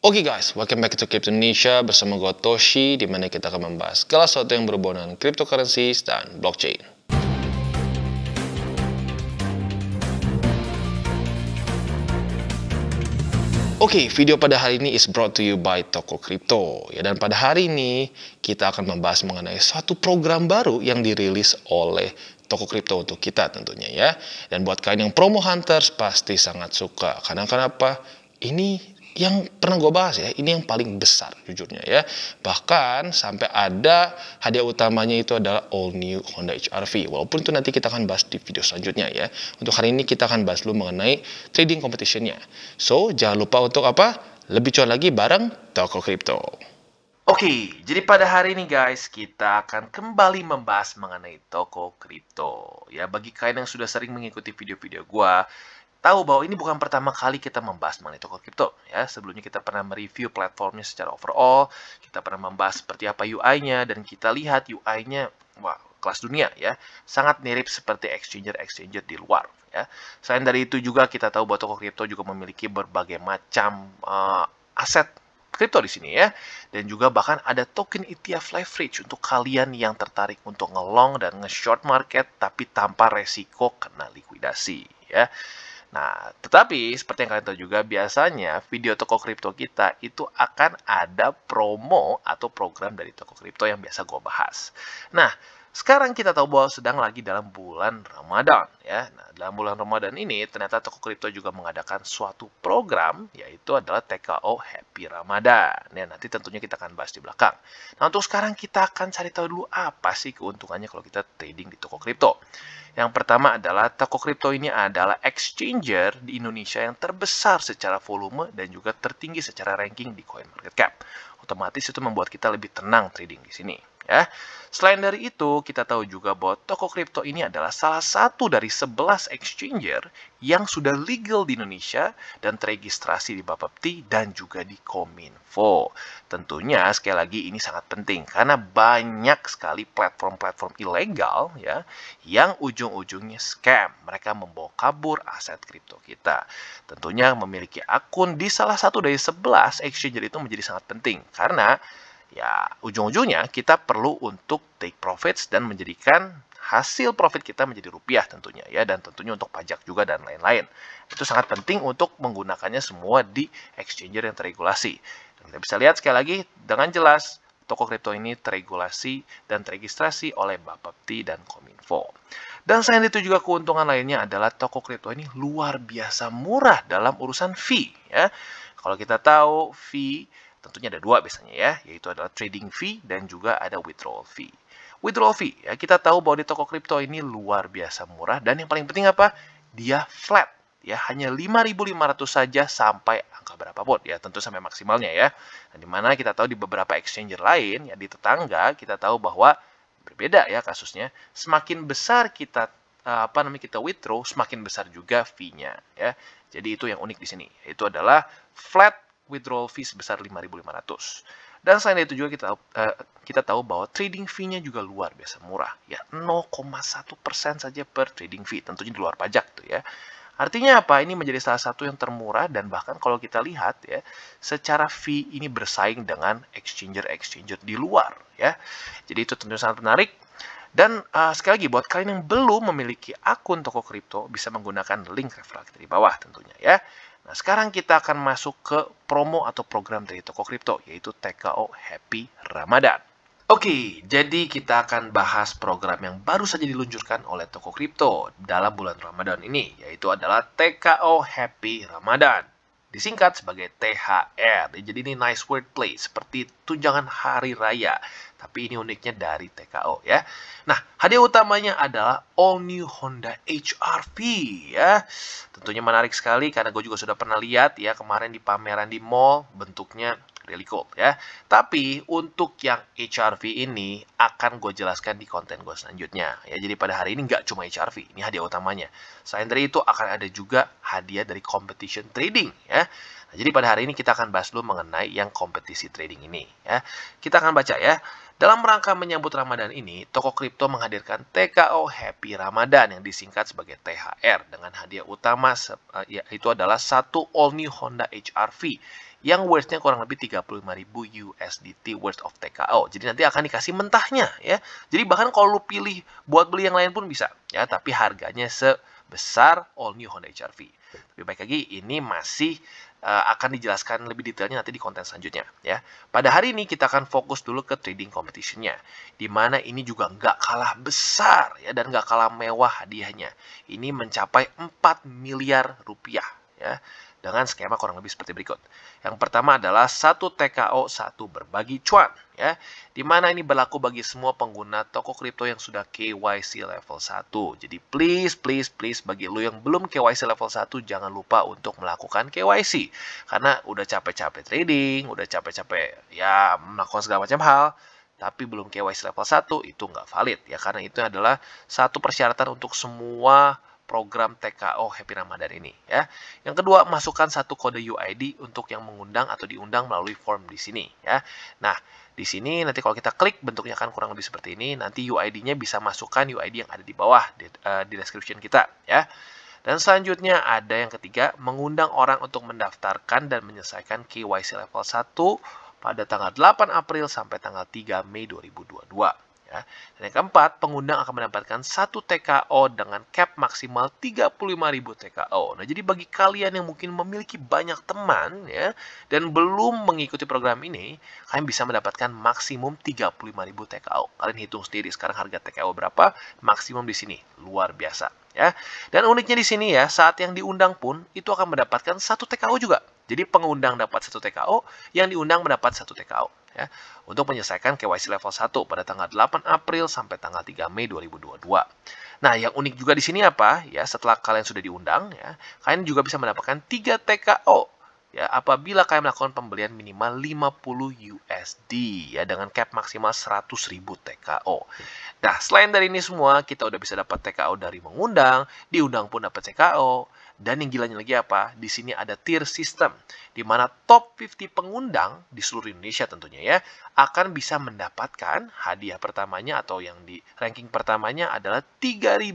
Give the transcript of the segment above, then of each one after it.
Oke okay guys, welcome back to Crypto Indonesia bersama gue Toshi di mana kita akan membahas segala sesuatu yang berhubungan dengan cryptocurrency dan blockchain. Oke, okay, video pada hari ini is brought to you by Toko Crypto. Ya, dan pada hari ini kita akan membahas mengenai suatu program baru yang dirilis oleh toko Crypto untuk kita tentunya ya. Dan buat kalian yang promo hunters pasti sangat suka. Karena kenapa? Ini yang pernah gue bahas ya, ini yang paling besar jujurnya ya. Bahkan sampai ada hadiah utamanya itu adalah all new Honda HR-V. Walaupun itu nanti kita akan bahas di video selanjutnya ya. Untuk hari ini kita akan bahas dulu mengenai trading competitionnya. So jangan lupa untuk apa? Lebih cuan lagi bareng Toko Crypto. Oke, jadi pada hari ini guys, kita akan kembali membahas mengenai toko kripto. Ya, bagi kalian yang sudah sering mengikuti video-video gue tahu bahwa ini bukan pertama kali kita membahas mengenai toko kripto ya sebelumnya kita pernah mereview platformnya secara overall kita pernah membahas seperti apa UI-nya dan kita lihat UI-nya wah kelas dunia ya sangat mirip seperti exchanger exchanger di luar ya selain dari itu juga kita tahu bahwa toko kripto juga memiliki berbagai macam uh, aset kripto di sini ya. Dan juga bahkan ada token ETF leverage untuk kalian yang tertarik untuk ngelong dan nge-short market tapi tanpa resiko kena likuidasi ya. Nah, tetapi seperti yang kalian tahu juga, biasanya video toko kripto kita itu akan ada promo atau program dari toko kripto yang biasa gue bahas. Nah, sekarang kita tahu bahwa sedang lagi dalam bulan Ramadan ya. Nah, dalam bulan Ramadan ini ternyata toko kripto juga mengadakan suatu program yaitu adalah TKO oh Happy Ramadan. Ya, nanti tentunya kita akan bahas di belakang. Nah, untuk sekarang kita akan cari tahu dulu apa sih keuntungannya kalau kita trading di toko kripto. Yang pertama adalah toko kripto ini adalah exchanger di Indonesia yang terbesar secara volume dan juga tertinggi secara ranking di CoinMarketCap. Otomatis itu membuat kita lebih tenang trading di sini ya. Selain dari itu, kita tahu juga bahwa toko kripto ini adalah salah satu dari 11 exchanger yang sudah legal di Indonesia dan teregistrasi di Bapepti dan juga di Kominfo. Tentunya sekali lagi ini sangat penting karena banyak sekali platform-platform ilegal ya yang ujung-ujungnya scam. Mereka membawa kabur aset kripto kita. Tentunya memiliki akun di salah satu dari 11 exchanger itu menjadi sangat penting karena ya ujung-ujungnya kita perlu untuk take profits dan menjadikan hasil profit kita menjadi rupiah tentunya ya dan tentunya untuk pajak juga dan lain-lain. Itu sangat penting untuk menggunakannya semua di exchanger yang terregulasi. Dan kita bisa lihat sekali lagi dengan jelas toko kripto ini terregulasi dan teregistrasi oleh Bapepti dan Kominfo. Dan selain itu juga keuntungan lainnya adalah toko kripto ini luar biasa murah dalam urusan fee ya. Kalau kita tahu fee Tentunya ada dua biasanya ya, yaitu adalah trading fee dan juga ada withdrawal fee. Withdrawal fee, ya kita tahu bahwa di toko kripto ini luar biasa murah dan yang paling penting apa? Dia flat ya hanya 5.500 saja sampai angka berapapun ya tentu sampai maksimalnya ya nah, dimana kita tahu di beberapa exchanger lain ya di tetangga kita tahu bahwa berbeda ya kasusnya semakin besar kita eh, apa namanya kita withdraw semakin besar juga fee-nya ya jadi itu yang unik di sini itu adalah flat withdrawal fee sebesar 5.500. Dan selain itu juga kita uh, kita tahu bahwa trading fee-nya juga luar biasa murah, ya 0,1% saja per trading fee, tentunya di luar pajak tuh ya. Artinya apa? Ini menjadi salah satu yang termurah dan bahkan kalau kita lihat ya, secara fee ini bersaing dengan exchanger-exchanger di luar ya. Jadi itu tentunya sangat menarik. Dan uh, sekali lagi buat kalian yang belum memiliki akun toko kripto bisa menggunakan link referral kita di bawah tentunya ya. Nah, sekarang kita akan masuk ke promo atau program dari Toko Kripto, yaitu TKO Happy Ramadan. Oke, jadi kita akan bahas program yang baru saja diluncurkan oleh Toko Kripto dalam bulan Ramadan ini, yaitu adalah TKO Happy Ramadan disingkat sebagai THR. Jadi ini nice wordplay seperti tunjangan hari raya, tapi ini uniknya dari TKO ya. Nah, hadiah utamanya adalah all new Honda HRV ya. Tentunya menarik sekali karena gue juga sudah pernah lihat ya kemarin di pameran di mall bentuknya cool ya. Tapi untuk yang HRV ini akan gue jelaskan di konten gue selanjutnya. Ya, jadi pada hari ini nggak cuma HRV, ini hadiah utamanya. Selain dari itu akan ada juga hadiah dari competition trading ya. Nah, jadi pada hari ini kita akan bahas dulu mengenai yang kompetisi trading ini ya. Kita akan baca ya. Dalam rangka menyambut Ramadan ini, toko kripto menghadirkan TKO Happy Ramadan yang disingkat sebagai THR dengan hadiah utama eh, yaitu adalah satu all new Honda HR-V yang worthnya kurang lebih 35.000 USDT worth of TKO. Jadi nanti akan dikasih mentahnya ya. Jadi bahkan kalau lu pilih buat beli yang lain pun bisa ya, tapi harganya sebesar all new Honda HR-V. Tapi baik lagi ini masih Eh, akan dijelaskan lebih detailnya nanti di konten selanjutnya ya. Pada hari ini kita akan fokus dulu ke trading competition-nya. Di mana ini juga nggak kalah besar ya dan nggak kalah mewah hadiahnya. Ini mencapai 4 miliar rupiah ya dengan skema kurang lebih seperti berikut. Yang pertama adalah satu TKO, satu berbagi cuan, ya. Di mana ini berlaku bagi semua pengguna toko kripto yang sudah KYC level 1. Jadi please, please, please bagi lu yang belum KYC level 1 jangan lupa untuk melakukan KYC. Karena udah capek-capek trading, udah capek-capek ya melakukan segala macam hal tapi belum KYC level 1 itu nggak valid ya karena itu adalah satu persyaratan untuk semua program TKO Happy Ramadan ini ya. Yang kedua, masukkan satu kode UID untuk yang mengundang atau diundang melalui form di sini ya. Nah, di sini nanti kalau kita klik bentuknya akan kurang lebih seperti ini. Nanti UID-nya bisa masukkan UID yang ada di bawah di, uh, di description kita ya. Dan selanjutnya ada yang ketiga, mengundang orang untuk mendaftarkan dan menyelesaikan KYC level 1 pada tanggal 8 April sampai tanggal 3 Mei 2022. Ya. Dan yang keempat, pengundang akan mendapatkan satu TKO dengan cap maksimal 35.000 TKO. Nah, jadi bagi kalian yang mungkin memiliki banyak teman ya dan belum mengikuti program ini, kalian bisa mendapatkan maksimum 35.000 TKO. Kalian hitung sendiri sekarang harga TKO berapa, maksimum di sini. Luar biasa ya. Dan uniknya di sini ya, saat yang diundang pun itu akan mendapatkan satu TKO juga. Jadi pengundang dapat satu TKO, yang diundang mendapat satu TKO ya, untuk menyelesaikan KYC level 1 pada tanggal 8 April sampai tanggal 3 Mei 2022. Nah, yang unik juga di sini apa? Ya, setelah kalian sudah diundang ya, kalian juga bisa mendapatkan 3 TKO ya apabila kalian melakukan pembelian minimal 50 USD ya dengan cap maksimal 100.000 TKO. Nah, selain dari ini semua, kita udah bisa dapat TKO dari mengundang, diundang pun dapat TKO, dan yang gilanya lagi apa? Di sini ada tier system, di mana top 50 pengundang di seluruh Indonesia tentunya ya, akan bisa mendapatkan hadiah pertamanya atau yang di ranking pertamanya adalah 3000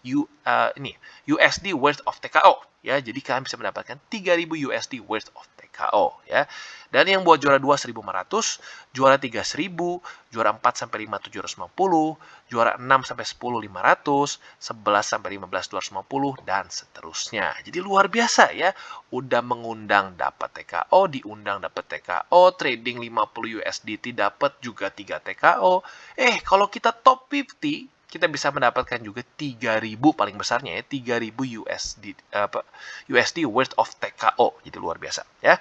U, uh, ini, USD worth of TKO ya. Jadi kalian bisa mendapatkan 3000 USD worth of KO ya. Dan yang buat juara 2 1500, juara 3 1000, juara 4 sampai 5 750, juara 6 sampai 10 500, 11 sampai 15 250 dan seterusnya. Jadi luar biasa ya. Udah mengundang dapat TKO, diundang dapat TKO, trading 50 USDT dapat juga 3 TKO. Eh, kalau kita top 50 kita bisa mendapatkan juga 3000 paling besarnya ya 3000 USD apa USD worth of TKO jadi luar biasa ya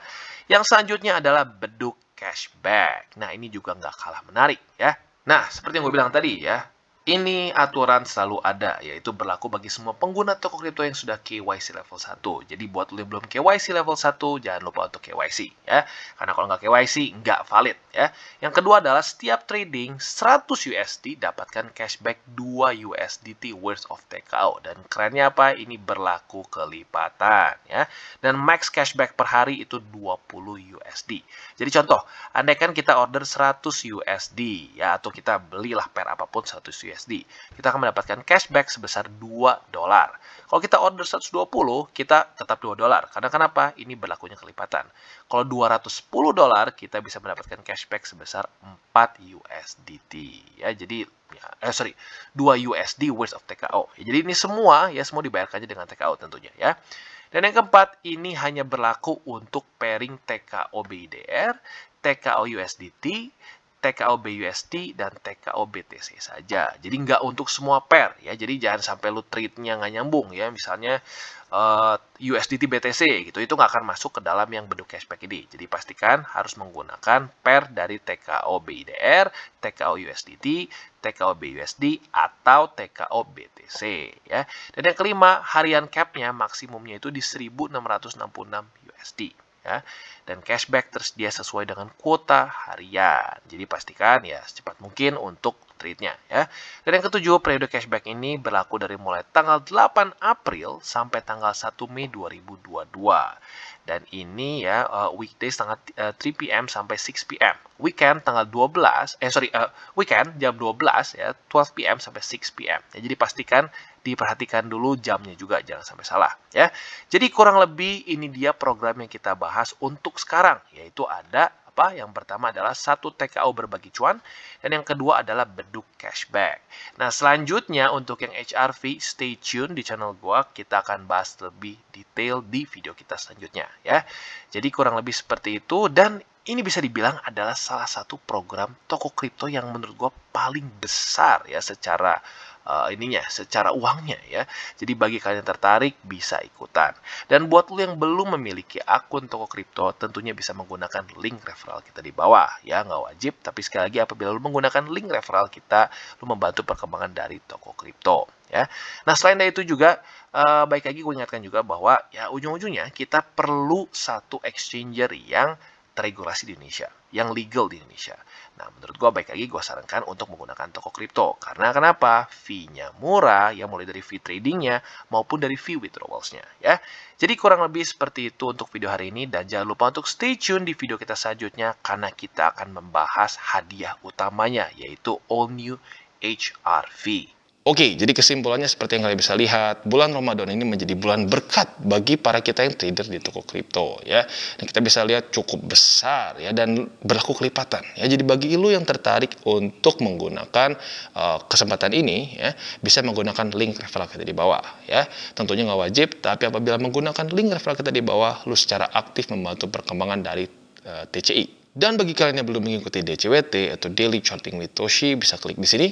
yang selanjutnya adalah beduk cashback nah ini juga nggak kalah menarik ya nah seperti yang gue bilang tadi ya ini aturan selalu ada, yaitu berlaku bagi semua pengguna toko kripto yang sudah KYC level 1. Jadi buat lo yang belum KYC level 1, jangan lupa untuk KYC ya. Karena kalau nggak KYC, nggak valid ya. Yang kedua adalah setiap trading 100 USD dapatkan cashback 2 USDT worth of TKO. Dan kerennya apa? Ini berlaku kelipatan ya. Dan max cashback per hari itu 20 USD. Jadi contoh, andaikan kita order 100 USD ya, atau kita belilah pair apapun 100 USD USD. Kita akan mendapatkan cashback sebesar 2 dolar. Kalau kita order 120, kita tetap 2 dolar. Karena kenapa? Ini berlakunya kelipatan. Kalau 210 dolar, kita bisa mendapatkan cashback sebesar 4 USDT. Ya, jadi ya, eh, sorry, 2 USD worth of TKO. Ya, jadi ini semua ya semua dibayarkannya dengan TKO tentunya ya. Dan yang keempat, ini hanya berlaku untuk pairing TKO BIDR, TKO USDT, TKO BUSD dan TKO BTC saja. Jadi nggak untuk semua pair ya. Jadi jangan sampai lu trade-nya nggak nyambung ya. Misalnya uh, eh, USDT BTC gitu itu nggak akan masuk ke dalam yang bentuk cashback ini. Jadi pastikan harus menggunakan pair dari TKO BIDR, TKO USDT, TKO BUSD atau TKO BTC ya. Dan yang kelima, harian capnya maksimumnya itu di 1666 USD ya. Dan cashback tersedia sesuai dengan kuota harian. Jadi pastikan ya secepat mungkin untuk treatnya ya. Dan yang ketujuh, periode cashback ini berlaku dari mulai tanggal 8 April sampai tanggal 1 Mei 2022. Dan ini ya uh, weekdays tanggal uh, 3 PM sampai 6 PM. Weekend tanggal 12, eh sorry, uh, weekend jam 12 ya, 12 PM sampai 6 PM. Ya, jadi pastikan diperhatikan dulu jamnya juga jangan sampai salah ya. Jadi kurang lebih ini dia program yang kita bahas untuk sekarang yaitu ada apa? Yang pertama adalah satu TKO berbagi cuan dan yang kedua adalah beduk cashback. Nah, selanjutnya untuk yang HRV stay tune di channel gua kita akan bahas lebih detail di video kita selanjutnya ya. Jadi kurang lebih seperti itu dan ini bisa dibilang adalah salah satu program toko kripto yang menurut gua paling besar ya secara uh, ininya secara uangnya ya. Jadi bagi kalian yang tertarik bisa ikutan. Dan buat lo yang belum memiliki akun toko kripto tentunya bisa menggunakan link referral kita di bawah ya nggak wajib tapi sekali lagi apabila lo menggunakan link referral kita lo membantu perkembangan dari toko kripto ya. Nah selain dari itu juga uh, baik lagi gue ingatkan juga bahwa ya ujung-ujungnya kita perlu satu exchanger yang terregulasi di Indonesia yang legal di Indonesia. Nah, menurut gue baik lagi gue sarankan untuk menggunakan toko kripto. Karena kenapa? Fee-nya murah, ya mulai dari fee tradingnya maupun dari fee withdrawals-nya. Ya. Jadi kurang lebih seperti itu untuk video hari ini. Dan jangan lupa untuk stay tune di video kita selanjutnya karena kita akan membahas hadiah utamanya yaitu All New HRV. Oke, jadi kesimpulannya seperti yang kalian bisa lihat, bulan Ramadan ini menjadi bulan berkat bagi para kita yang trader di toko kripto ya. Dan kita bisa lihat cukup besar ya dan berlaku kelipatan ya. Jadi bagi lu yang tertarik untuk menggunakan uh, kesempatan ini ya, bisa menggunakan link referral kita di bawah ya. Tentunya nggak wajib, tapi apabila menggunakan link referral kita di bawah, lu secara aktif membantu perkembangan dari uh, eh, TCI. Dan bagi kalian yang belum mengikuti DCWT atau Daily Charting with Toshi, bisa klik di sini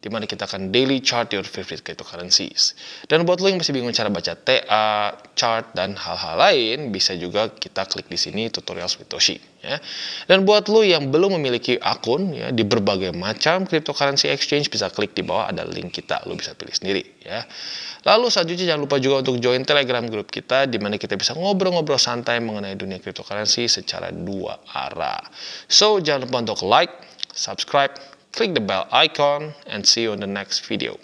di mana kita akan daily chart your favorite cryptocurrencies. Dan buat lo yang masih bingung cara baca TA, chart, dan hal-hal lain, bisa juga kita klik di sini tutorial Satoshi. Ya. Dan buat lo yang belum memiliki akun ya, di berbagai macam cryptocurrency exchange, bisa klik di bawah ada link kita, lo bisa pilih sendiri. Ya. Lalu selanjutnya jangan lupa juga untuk join Telegram grup kita, di mana kita bisa ngobrol-ngobrol santai mengenai dunia cryptocurrency secara dua arah. So, jangan lupa untuk like, subscribe, click the bell icon and see you on the next video.